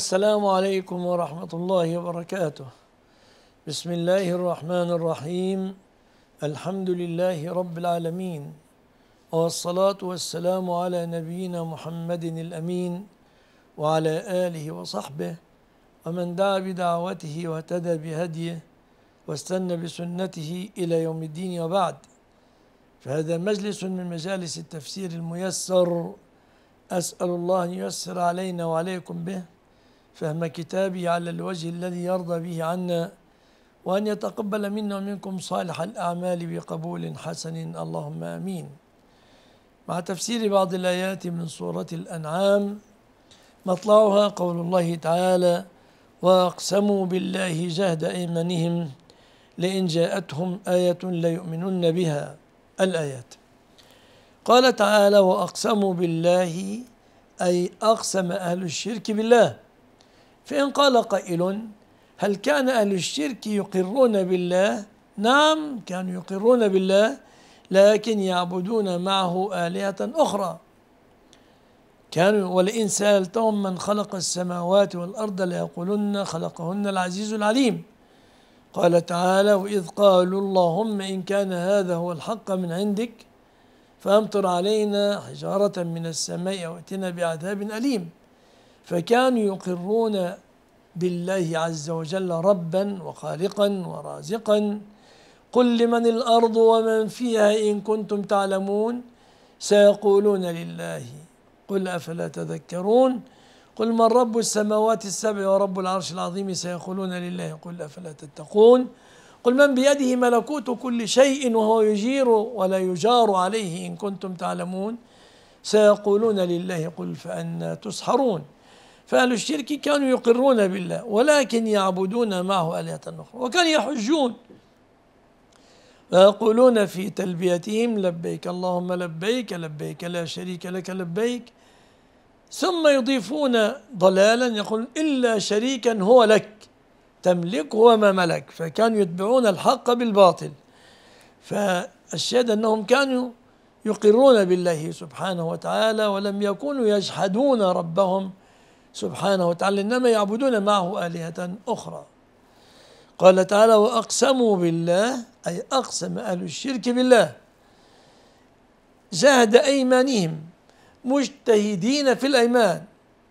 السلام عليكم ورحمة الله وبركاته بسم الله الرحمن الرحيم الحمد لله رب العالمين والصلاة والسلام على نبينا محمد الأمين وعلى آله وصحبه ومن دعا بدعوته واهتدى بهديه واستنى بسنته إلى يوم الدين وبعد فهذا مجلس من مجالس التفسير الميسر أسأل الله أن ييسر علينا وعليكم به فهم كتابه على الوجه الذي يرضى به عنا وأن يتقبل منا ومنكم صالح الأعمال بقبول حسن اللهم آمين مع تفسير بعض الآيات من سورة الأنعام مطلعها قول الله تعالى وأقسموا بالله جهد أيمانهم لئن جاءتهم آية ليؤمنن بها الآيات قال تعالى وأقسموا بالله أي أقسم أهل الشرك بالله فإن قال قائل هل كان أهل الشرك يقرون بالله نعم كانوا يقرون بالله لكن يعبدون معه آلهة أخرى كانوا ولئن سألتهم من خلق السماوات والأرض ليقولن خلقهن العزيز العليم قال تعالى وإذ قالوا اللهم إن كان هذا هو الحق من عندك فأمطر علينا حجارة من السماء وأتنا بعذاب أليم فكانوا يقرون بالله عز وجل ربا وخالقا ورازقا قل لمن الأرض ومن فيها إن كنتم تعلمون سيقولون لله قل أفلا تذكرون قل من رب السماوات السبع ورب العرش العظيم سيقولون لله قل أفلا تتقون قل من بيده ملكوت كل شيء وهو يجير ولا يجار عليه إن كنتم تعلمون سيقولون لله قل فأنا تسحرون فأهل الشرك كانوا يقرون بالله ولكن يعبدون معه آلهة أخرى وكانوا يحجون ويقولون في تلبيتهم لبيك اللهم لبيك لبيك لا شريك لك لبيك ثم يضيفون ضلالا يقول إلا شريكا هو لك تملكه وما ملك فكانوا يتبعون الحق بالباطل فالشهد أنهم كانوا يقرون بالله سبحانه وتعالى ولم يكونوا يجحدون ربهم سبحانه وتعالى إنما يعبدون معه آلهة أخرى قال تعالى وأقسموا بالله أي أقسم أهل الشرك بالله جهد أيمانهم مجتهدين في الأيمان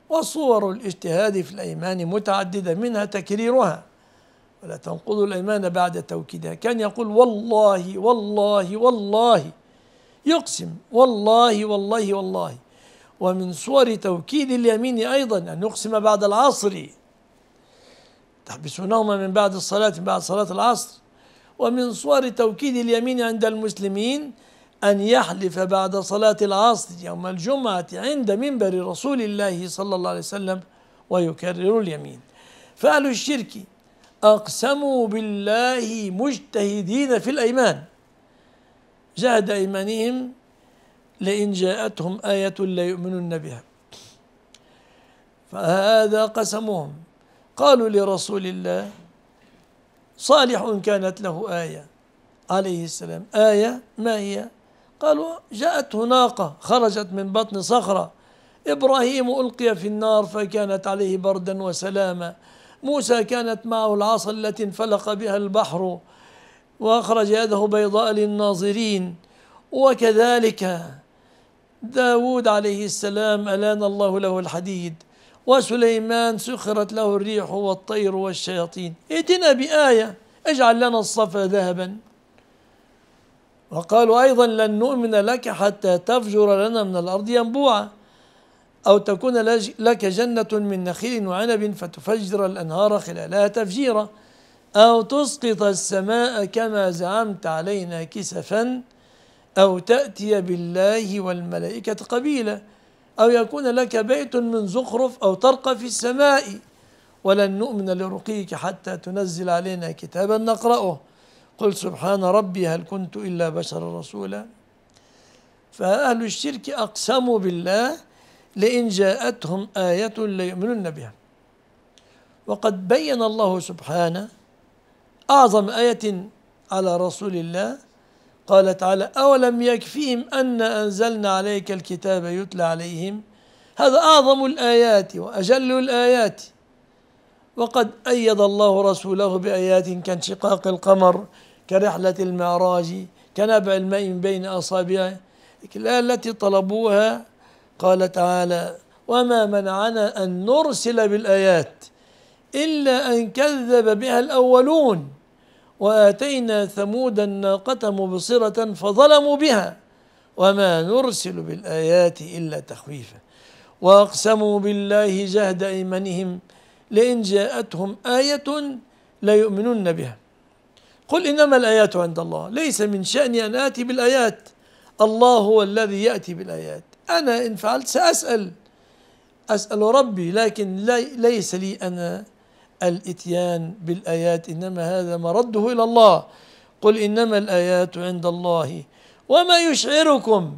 وصور الاجتهاد في الأيمان متعددة منها تكريرها ولا تنقضوا الأيمان بعد توكيدها كان يقول والله والله والله يقسم والله والله والله ومن صور توكيد اليمين أيضا أن يقسم بعد العصر تحبسونهما من بعد الصلاة من بعد صلاة العصر ومن صور توكيد اليمين عند المسلمين أن يحلف بعد صلاة العصر يوم الجمعة عند منبر رسول الله صلى الله عليه وسلم ويكرر اليمين فأهل الشرك أقسموا بالله مجتهدين في الأيمان جهد أيمانهم لئن جاءتهم آية لا يؤمنون بها فهذا قسمهم قالوا لرسول الله صالح كانت له آية عليه السلام آية ما هي؟ قالوا جاءته ناقة خرجت من بطن صخرة إبراهيم ألقي في النار فكانت عليه بردا وسلاما موسى كانت معه العصا التي انفلق بها البحر وأخرج يده بيضاء للناظرين وكذلك داود عليه السلام ألان الله له الحديد وسليمان سخرت له الريح والطير والشياطين ائتنا بآية اجعل لنا الصفا ذهبا وقالوا أيضا لن نؤمن لك حتى تفجر لنا من الأرض ينبوعا أو تكون لك جنة من نخيل وعنب فتفجر الأنهار خلالها تفجيرا أو تسقط السماء كما زعمت علينا كسفا أو تأتي بالله والملائكة قبيلا أو يكون لك بيت من زخرف أو ترقى في السماء ولن نؤمن لرقيك حتى تنزل علينا كتابا نقرأه قل سبحان ربي هل كنت إلا بشرا رسولا فأهل الشرك أقسموا بالله لئن جاءتهم آية ليؤمنن بها وقد بين الله سبحانه أعظم آية على رسول الله قال تعالى أولم يكفيهم أن أنزلنا عليك الكتاب يتلى عليهم هذا أعظم الآيات وأجل الآيات وقد أيد الله رسوله بآيات كانشقاق القمر كرحلة المعراج كنبع الماء من بين أصابعه التي طلبوها قال تعالى وما منعنا أن نرسل بالآيات إلا أن كذب بها الأولون وآتينا ثمود الناقة مبصرة فظلموا بها وما نرسل بالآيات إلا تخويفا وأقسموا بالله جهد أيمانهم لئن جاءتهم آية ليؤمنن بها قل إنما الآيات عند الله ليس من شأني أن آتي بالآيات الله هو الذي يأتي بالآيات أنا إن فعلت سأسأل أسأل ربي لكن لي ليس لي أنا الاتيان بالايات انما هذا مرده الى الله قل انما الايات عند الله وما يشعركم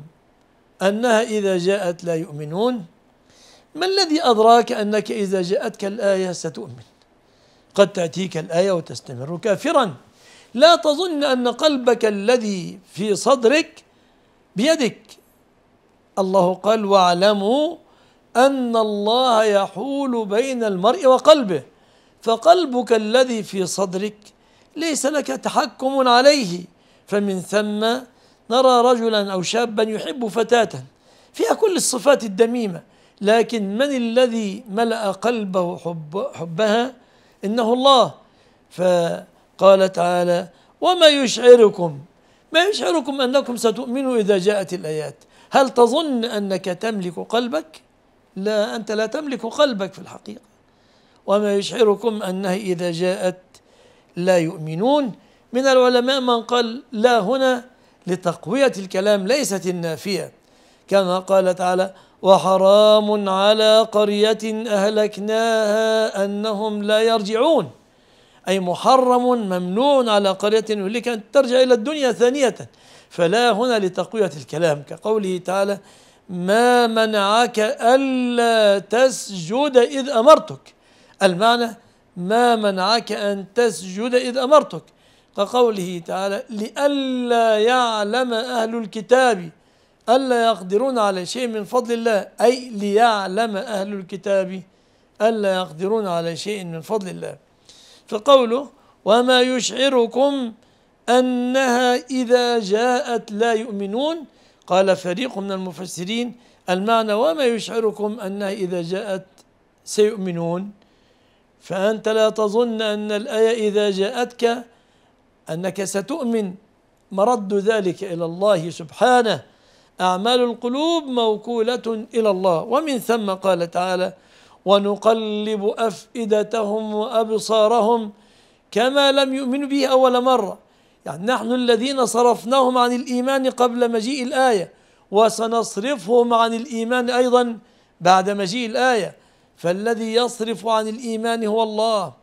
انها اذا جاءت لا يؤمنون ما الذي ادراك انك اذا جاءتك الايه ستؤمن قد تاتيك الايه وتستمر كافرا لا تظن ان قلبك الذي في صدرك بيدك الله قال واعلموا ان الله يحول بين المرء وقلبه فقلبك الذي في صدرك ليس لك تحكم عليه فمن ثم نرى رجلا أو شابا يحب فتاة فيها كل الصفات الدميمة لكن من الذي ملأ قلبه حب حبها إنه الله فقال تعالى وما يشعركم ما يشعركم أنكم ستؤمنوا إذا جاءت الآيات هل تظن أنك تملك قلبك؟ لا أنت لا تملك قلبك في الحقيقة وما يشعركم أنه إذا جاءت لا يؤمنون من العلماء من قال لا هنا لتقوية الكلام ليست النافية كما قال تعالى وحرام على قرية أهلكناها أنهم لا يرجعون أي محرم ممنوع على قرية أهلك أن ترجع إلى الدنيا ثانية فلا هنا لتقوية الكلام كقوله تعالى ما منعك ألا تسجد إذ أمرتك المعنى ما منعك أن تسجد إذ أمرتك كقوله تعالى لئلا يعلم أهل الكتاب ألا يقدرون على شيء من فضل الله أي ليعلم أهل الكتاب ألا يقدرون على شيء من فضل الله فقوله وما يشعركم أنها إذا جاءت لا يؤمنون قال فريق من المفسرين المعنى وما يشعركم أنها إذا جاءت سيؤمنون فأنت لا تظن أن الآية إذا جاءتك أنك ستؤمن مرد ذلك إلى الله سبحانه أعمال القلوب موكولة إلى الله ومن ثم قال تعالى ونقلب أفئدتهم وأبصارهم كما لم يؤمنوا به أول مرة يعني نحن الذين صرفناهم عن الإيمان قبل مجيء الآية وسنصرفهم عن الإيمان أيضا بعد مجيء الآية فالذي يصرف عن الإيمان هو الله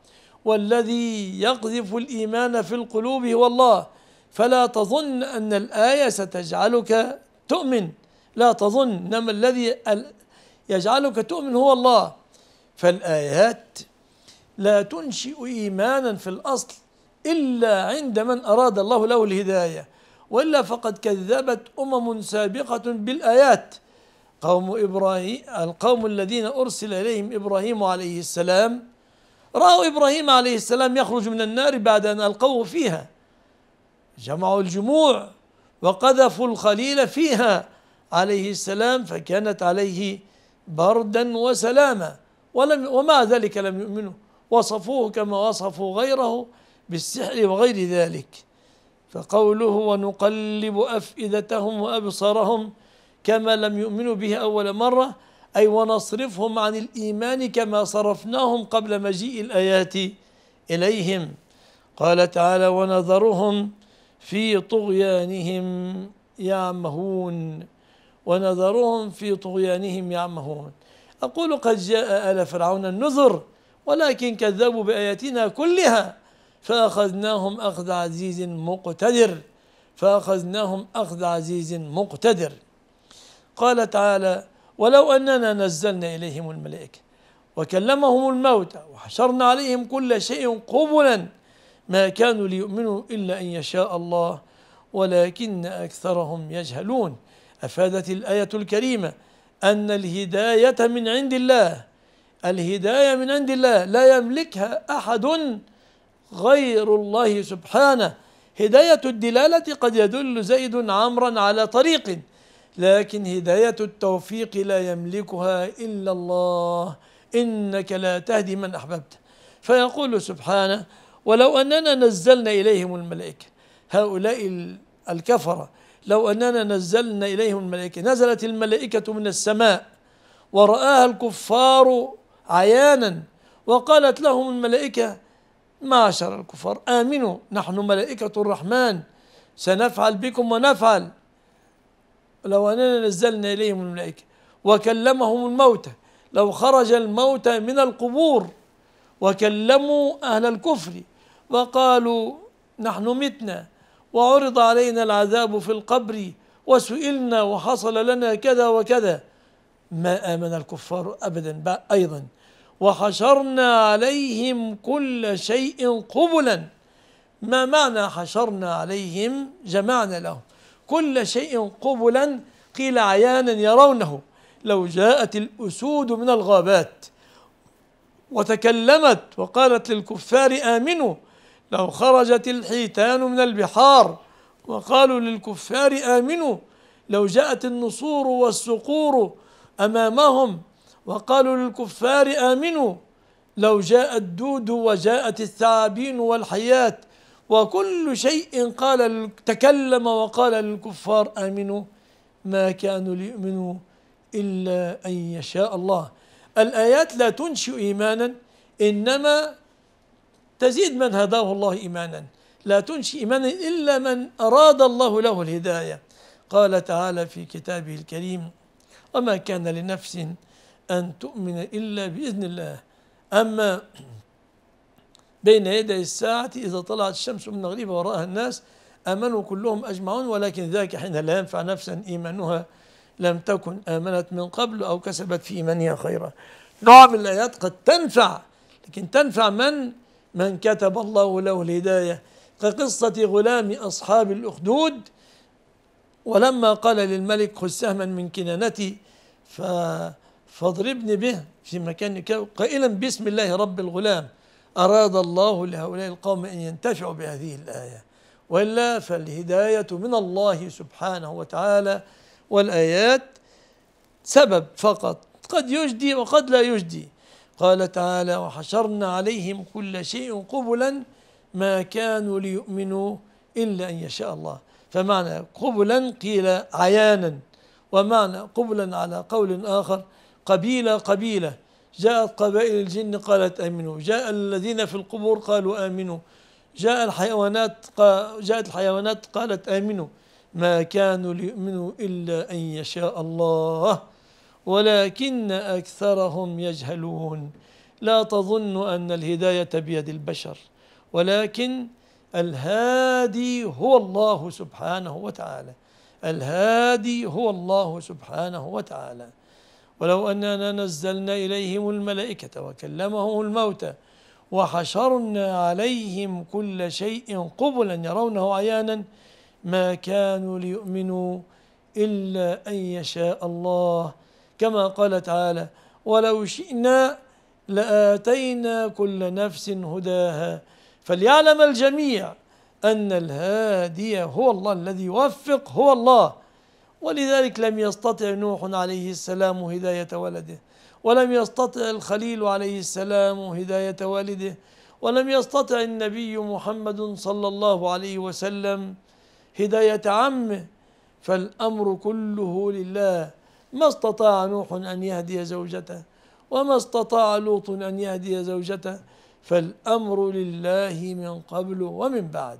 والذي يقذف الإيمان في القلوب هو الله فلا تظن أن الآية ستجعلك تؤمن لا تظن إنما الذي يجعلك تؤمن هو الله فالآيات لا تنشئ إيمانا في الأصل إلا عند من أراد الله له الهداية وإلا فقد كذبت أمم سابقة بالآيات قوم إبراهيم القوم الذين أرسل إليهم إبراهيم عليه السلام رأوا إبراهيم عليه السلام يخرج من النار بعد أن ألقوه فيها جمعوا الجموع وقذفوا الخليل فيها عليه السلام فكانت عليه بردا وسلاما ولم ومع ذلك لم يؤمنوا وصفوه كما وصفوا غيره بالسحر وغير ذلك فقوله ونقلب أفئدتهم وأبصارهم كما لم يؤمنوا به أول مرة أي ونصرفهم عن الإيمان كما صرفناهم قبل مجيء الآيات إليهم قال تعالى ونذرهم في طغيانهم يعمهون ونذرهم في طغيانهم يعمهون أقول قد جاء آل فرعون النذر ولكن كذبوا بآياتنا كلها فأخذناهم أخذ عزيز مقتدر فأخذناهم أخذ عزيز مقتدر قال تعالى ولو أننا نزلنا إليهم الملائكة وكلمهم الموتى وحشرنا عليهم كل شيء قبلا ما كانوا ليؤمنوا إلا أن يشاء الله ولكن أكثرهم يجهلون أفادت الآية الكريمة أن الهداية من عند الله الهداية من عند الله لا يملكها أحد غير الله سبحانه هداية الدلالة قد يدل زيد عمرا على طريق لكن هداية التوفيق لا يملكها إلا الله إنك لا تهدي من أحببت فيقول سبحانه ولو أننا نزلنا إليهم الملائكة هؤلاء الكفرة لو أننا نزلنا إليهم الملائكة نزلت الملائكة من السماء ورآها الكفار عيانا وقالت لهم الملائكة معشر الكفار آمنوا نحن ملائكة الرحمن سنفعل بكم ونفعل لو أننا نزلنا إليهم الملائكة وكلمهم الموتى لو خرج الموتى من القبور وكلموا أهل الكفر وقالوا نحن متنا وعرض علينا العذاب في القبر وسئلنا وحصل لنا كذا وكذا ما آمن الكفار أبدا أيضا وحشرنا عليهم كل شيء قبلا ما معنى حشرنا عليهم جمعنا لهم كل شيء قبلا قيل عيانا يرونه لو جاءت الأسود من الغابات وتكلمت وقالت للكفار آمنوا لو خرجت الحيتان من البحار وقالوا للكفار آمنوا لو جاءت النصور والصقور أمامهم وقالوا للكفار آمنوا لو جاء الدود وجاءت الثعابين والحيات وكل شيء قال تكلم وقال للكفار آمنوا ما كانوا ليؤمنوا إلا أن يشاء الله الآيات لا تنشئ إيمانا إنما تزيد من هداه الله إيمانا لا تنشئ إيمانا إلا من أراد الله له الهداية قال تعالى في كتابه الكريم وما كان لنفس أن تؤمن إلا بإذن الله أما بين يدي الساعة إذا طلعت الشمس من المغرب وراءها الناس آمنوا كلهم أجمعون ولكن ذاك حين لا ينفع نفسا إيمانها لم تكن آمنت من قبل أو كسبت في إيمانها خيرا نوع من الآيات قد تنفع لكن تنفع من من كتب الله له الهداية كقصة غلام أصحاب الأخدود ولما قال للملك خذ سهما من كنانتي فاضربني به في مكان قائلا بسم الله رب الغلام أراد الله لهؤلاء القوم أن ينتفعوا بهذه الآية وإلا فالهداية من الله سبحانه وتعالى والآيات سبب فقط قد يجدي وقد لا يجدي قال تعالى وحشرنا عليهم كل شيء قبلا ما كانوا ليؤمنوا إلا أن يشاء الله فمعنى قبلا قيل عيانا ومعنى قبلا على قول آخر قبيلة قبيلة جاءت قبائل الجن قالت امنوا جاء الذين في القبور قالوا امنوا جاء الحيوانات جاءت الحيوانات قالت امنوا ما كانوا ليؤمنوا الا ان يشاء الله ولكن اكثرهم يجهلون لا تظن ان الهدايه بيد البشر ولكن الهادي هو الله سبحانه وتعالى الهادي هو الله سبحانه وتعالى ولو أننا نزلنا إليهم الملائكة وكلمهم الموتى وحشرنا عليهم كل شيء قبلا يرونه عيانا ما كانوا ليؤمنوا إلا أن يشاء الله كما قال تعالى ولو شئنا لآتينا كل نفس هداها فليعلم الجميع أن الهادي هو الله الذي يوفق هو الله ولذلك لم يستطع نوح عليه السلام هداية ولده ولم يستطع الخليل عليه السلام هداية والده ولم يستطع النبي محمد صلى الله عليه وسلم هداية عمه فالأمر كله لله ما استطاع نوح أن يهدي زوجته وما استطاع لوط أن يهدي زوجته فالأمر لله من قبل ومن بعد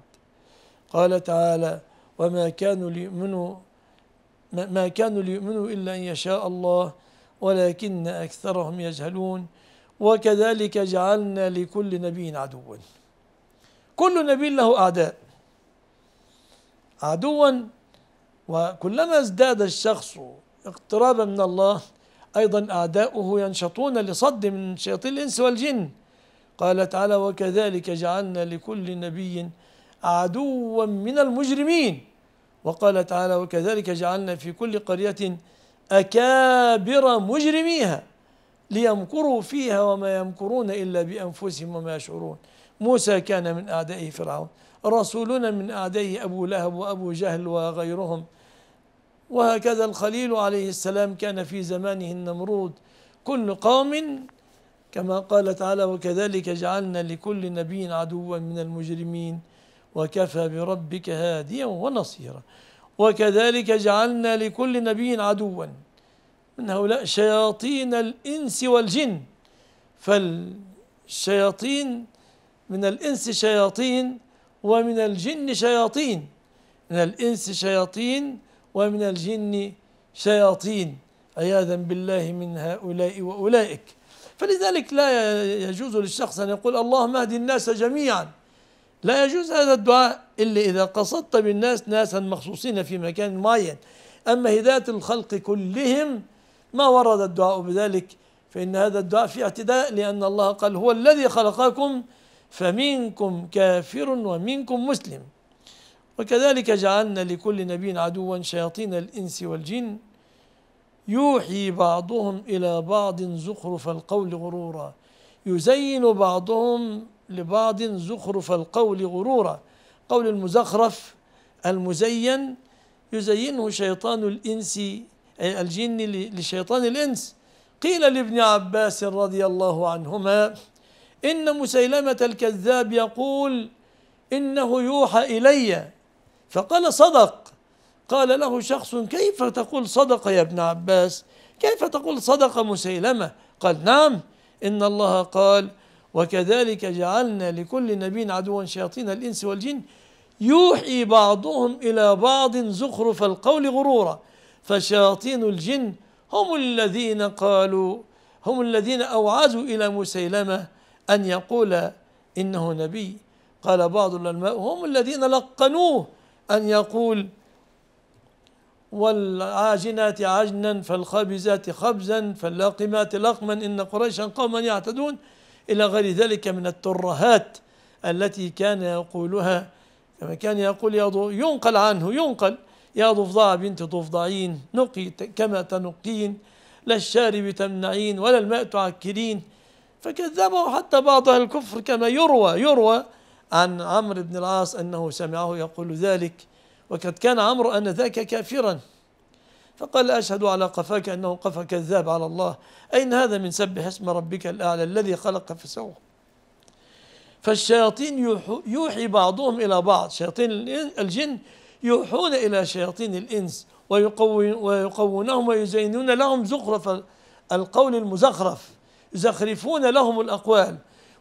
قال تعالى وما كانوا ليؤمنوا ما كانوا ليؤمنوا إلا أن يشاء الله ولكن أكثرهم يجهلون وكذلك جعلنا لكل نبي عدوا كل نبي له أعداء عدوا وكلما ازداد الشخص اقترابا من الله أيضا أعداؤه ينشطون لصد من شياطين الإنس والجن قال تعالى وكذلك جعلنا لكل نبي عدوا من المجرمين وقال تعالى وكذلك جعلنا في كل قرية أكابر مجرميها ليمكروا فيها وما يمكرون إلا بأنفسهم وما يشعرون موسى كان من أعدائه فرعون رسولنا من أعدائه أبو لهب وأبو جهل وغيرهم وهكذا الخليل عليه السلام كان في زمانه النمرود كل قوم كما قال تعالى وكذلك جعلنا لكل نبي عدوا من المجرمين وكفى بربك هاديا ونصيرا وكذلك جعلنا لكل نبي عدوا من هؤلاء شياطين الإنس والجن فالشياطين من الإنس شياطين ومن الجن شياطين من الإنس شياطين ومن الجن شياطين عياذا بالله من هؤلاء وأولئك فلذلك لا يجوز للشخص أن يقول اللهم اهد الناس جميعاً لا يجوز هذا الدعاء إلا إذا قصدت بالناس ناسا مخصوصين في مكان معين أما هداية الخلق كلهم ما ورد الدعاء بذلك فإن هذا الدعاء في اعتداء لأن الله قال هو الذي خلقكم فمنكم كافر ومنكم مسلم وكذلك جعلنا لكل نبي عدوا شياطين الإنس والجن يوحي بعضهم إلى بعض زخرف القول غرورا يزين بعضهم لبعض زخرف القول غرورا قول المزخرف المزين يزينه شيطان الإنس أي الجن لشيطان الإنس قيل لابن عباس رضي الله عنهما إن مسيلمة الكذاب يقول إنه يوحى إلي فقال صدق قال له شخص كيف تقول صدق يا ابن عباس كيف تقول صدق مسيلمة قال نعم إن الله قال وكذلك جعلنا لكل نبي عدوا شياطين الإنس والجن يوحي بعضهم إلى بعض زخرف القول غرورا فشياطين الجن هم الذين قالوا هم الذين أوعزوا إلى مسيلمة أن يقول إنه نبي قال بعض العلماء هم الذين لقنوه أن يقول والعاجنات عجنا فالخبزات خبزا فاللاقمات لقما إن قريشا قوما يعتدون إلى غير ذلك من الترهات التي كان يقولها كما كان يقول يا ينقل عنه ينقل يا ضفدع بنت ضفدعين نقي كما تنقين لا الشارب تمنعين ولا الماء تعكرين فكذبه حتى بعض أهل الكفر كما يروى يروى عن عمرو بن العاص أنه سمعه يقول ذلك وقد كان عمرو أن ذاك كافرا فقال أشهد على قفاك أنه قفا كذاب على الله أين هذا من سبح اسم ربك الأعلى الذي خلق فسوى فالشياطين يوحي بعضهم إلى بعض شياطين الجن يوحون إلى شياطين الإنس ويقوونهم ويزينون لهم زخرف القول المزخرف يزخرفون لهم الأقوال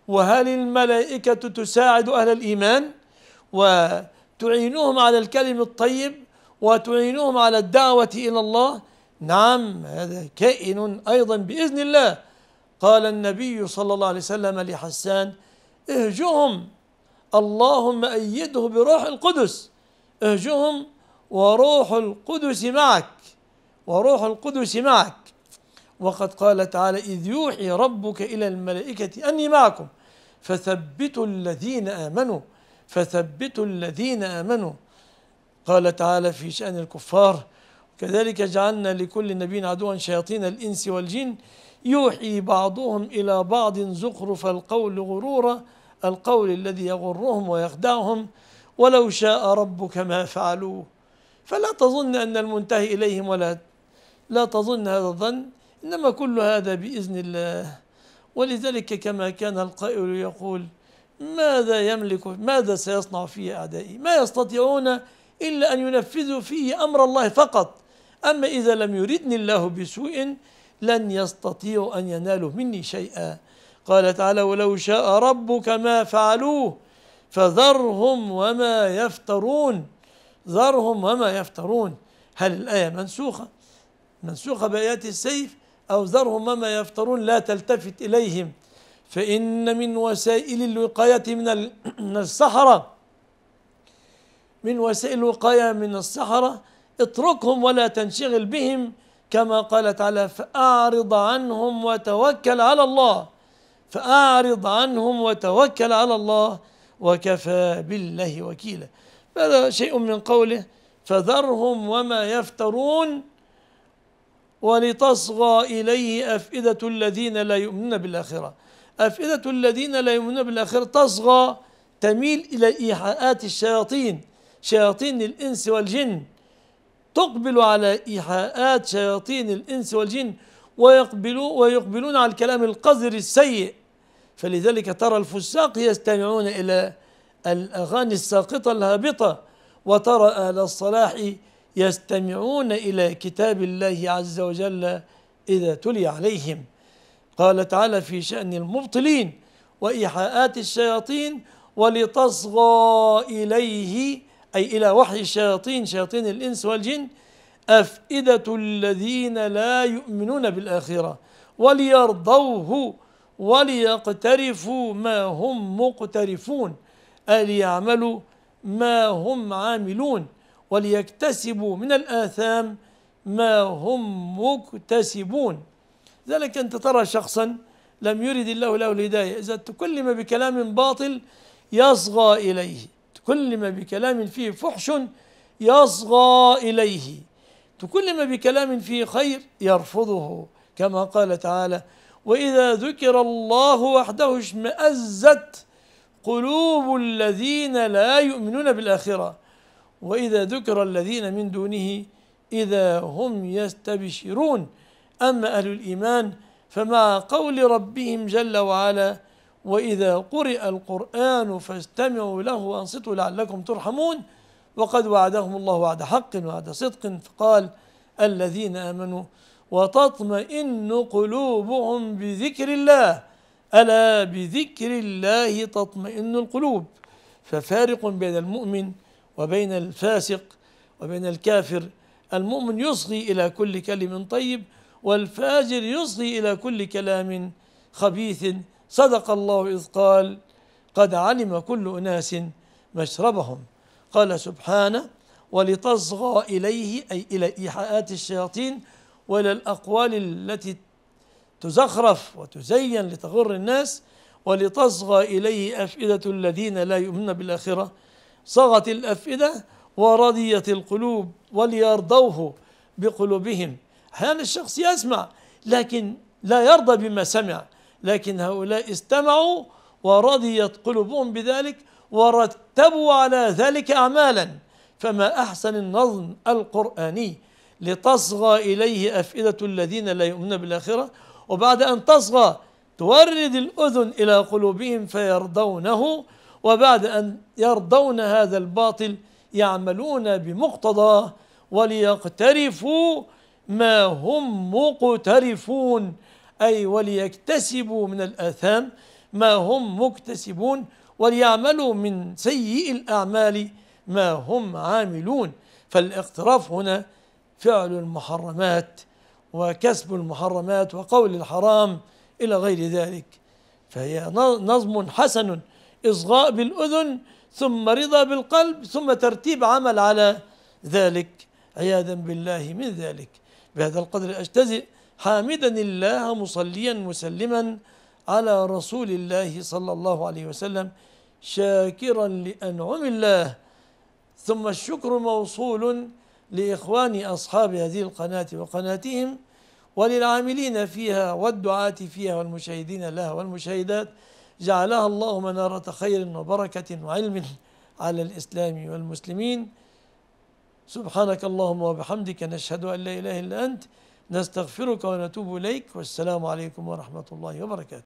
وهل الملائكة تساعد أهل الإيمان وتعينهم على الكلم الطيب وتعينهم على الدعوة إلى الله نعم هذا كائن أيضا بإذن الله قال النبي صلى الله عليه وسلم لحسان اهجهم اللهم أيده بروح القدس اهجهم وروح القدس معك وروح القدس معك وقد قال تعالى إذ يوحي ربك إلى الملائكة أني معكم فثبتوا الذين آمنوا فثبتوا الذين آمنوا قال تعالى في شأن الكفار كذلك جعلنا لكل نبي عدوا شياطين الإنس والجن يوحي بعضهم إلى بعض زخرف القول غرورا القول الذي يغرهم ويخدعهم ولو شاء ربك ما فعلوه فلا تظن أن المنتهي إليهم ولا لا تظن هذا الظن إنما كل هذا بإذن الله ولذلك كما كان القائل يقول ماذا يملك ماذا سيصنع في أعدائي ما يستطيعون إلا أن ينفذوا فيه أمر الله فقط أما إذا لم يردني الله بسوء لن يستطيعوا أن ينالوا مني شيئا قال تعالى ولو شاء ربك ما فعلوه فذرهم وما يفترون ذرهم وما يفترون هل الآية منسوخة منسوخة بآيات السيف أو ذرهم وما يفترون لا تلتفت إليهم فإن من وسائل الوقاية من السحرة من وسائل الوقاية من السحرة اتركهم ولا تنشغل بهم كما قال تعالى فأعرض عنهم وتوكل على الله فأعرض عنهم وتوكل على الله وكفى بالله وكيلا هذا شيء من قوله فذرهم وما يفترون ولتصغى إليه أفئدة الذين لا يؤمنون بالآخرة أفئدة الذين لا يؤمنون بالآخرة تصغى تميل إلى إيحاءات الشياطين شياطين الإنس والجن تقبل على إيحاءات شياطين الإنس والجن ويقبلون, ويقبلون على الكلام القذر السيء فلذلك ترى الفساق يستمعون إلى الأغاني الساقطة الهابطة وترى أهل الصلاح يستمعون إلى كتاب الله عز وجل إذا تلي عليهم قال تعالى في شأن المبطلين وإيحاءات الشياطين ولتصغى إليه أي إلى وحي الشياطين شياطين الإنس والجن أفئدة الذين لا يؤمنون بالآخرة وليرضوه وليقترفوا ما هم مقترفون أي ليعملوا ما هم عاملون وليكتسبوا من الآثام ما هم مكتسبون ذلك أنت ترى شخصا لم يرد الله له الهداية إذا تكلم بكلام باطل يصغى إليه تكلم بكلام فيه فحش يصغى إليه تكلم بكلام فيه خير يرفضه كما قال تعالى وإذا ذكر الله وحده اشمأزت قلوب الذين لا يؤمنون بالآخرة وإذا ذكر الذين من دونه إذا هم يستبشرون أما أهل الإيمان فمع قول ربهم جل وعلا وإذا قرئ القرآن فاستمعوا له وأنصتوا لعلكم ترحمون وقد وعدهم الله وعد حق وعد صدق فقال الذين آمنوا وتطمئن قلوبهم بذكر الله ألا بذكر الله تطمئن القلوب ففارق بين المؤمن وبين الفاسق وبين الكافر المؤمن يصغي إلى كل كلم طيب والفاجر يصغي إلى كل كلام خبيث صدق الله إذ قال قد علم كل أناس مشربهم قال سبحانه ولتصغى إليه أي إلى إيحاءات الشياطين وإلى الأقوال التي تزخرف وتزين لتغر الناس ولتصغى إليه أفئدة الذين لا يؤمنون بالآخرة صغت الأفئدة ورضيت القلوب وليرضوه بقلوبهم أحيانا الشخص يسمع لكن لا يرضى بما سمع لكن هؤلاء استمعوا ورضيت قلوبهم بذلك ورتبوا على ذلك أعمالا فما أحسن النظم القرآني لتصغى إليه أفئدة الذين لا يؤمنون بالآخرة وبعد أن تصغى تورد الأذن إلى قلوبهم فيرضونه وبعد أن يرضون هذا الباطل يعملون بمقتضاه وليقترفوا ما هم مقترفون أي وليكتسبوا من الآثام ما هم مكتسبون وليعملوا من سيء الأعمال ما هم عاملون فالاقتراف هنا فعل المحرمات وكسب المحرمات وقول الحرام إلى غير ذلك فهي نظم حسن إصغاء بالأذن ثم رضا بالقلب ثم ترتيب عمل على ذلك عياذا بالله من ذلك بهذا القدر أجتزئ حامدا الله مصليا مسلما على رسول الله صلى الله عليه وسلم شاكرا لأنعم الله ثم الشكر موصول لإخوان أصحاب هذه القناة وقناتهم وللعاملين فيها والدعاة فيها والمشاهدين لها والمشاهدات جعلها الله منارة خير وبركة وعلم على الإسلام والمسلمين سبحانك اللهم وبحمدك نشهد أن لا إله إلا أنت نستغفرك ونتوب إليك والسلام عليكم ورحمة الله وبركاته